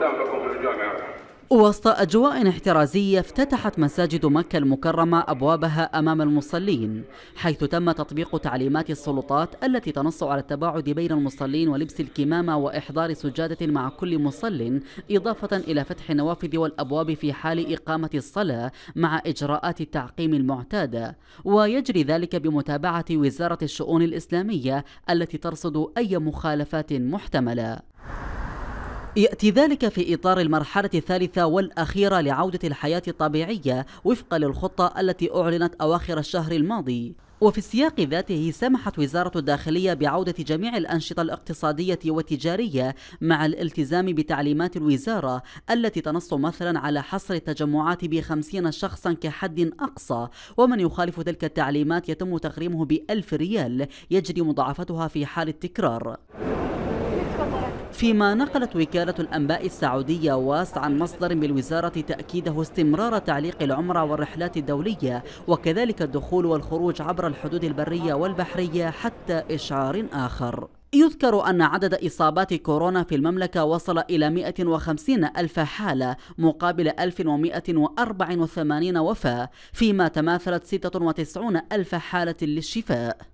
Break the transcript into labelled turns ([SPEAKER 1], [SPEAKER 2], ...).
[SPEAKER 1] قدام لكم في الجامعة وسط أجواء احترازية افتتحت مساجد مكة المكرمة أبوابها أمام المصلين حيث تم تطبيق تعليمات السلطات التي تنص على التباعد بين المصلين ولبس الكمامة وإحضار سجادة مع كل مصل إضافة إلى فتح النوافذ والأبواب في حال إقامة الصلاة مع إجراءات التعقيم المعتادة ويجري ذلك بمتابعة وزارة الشؤون الإسلامية التي ترصد أي مخالفات محتملة يأتي ذلك في إطار المرحلة الثالثة والأخيرة لعودة الحياة الطبيعية وفقا للخطة التي أعلنت أواخر الشهر الماضي وفي السياق ذاته سمحت وزارة الداخلية بعودة جميع الأنشطة الاقتصادية والتجارية مع الالتزام بتعليمات الوزارة التي تنص مثلا على حصر التجمعات بخمسين شخصا كحد أقصى ومن يخالف تلك التعليمات يتم تغريمه بألف ريال يجري مضاعفتها في حال التكرار فيما نقلت وكالة الأنباء السعودية واس عن مصدر بالوزارة تأكيده استمرار تعليق العمرة والرحلات الدولية وكذلك الدخول والخروج عبر الحدود البرية والبحرية حتى إشعار آخر يذكر أن عدد إصابات كورونا في المملكة وصل إلى 150 ألف حالة مقابل 1184 وفاة فيما تماثلت 96 ألف حالة للشفاء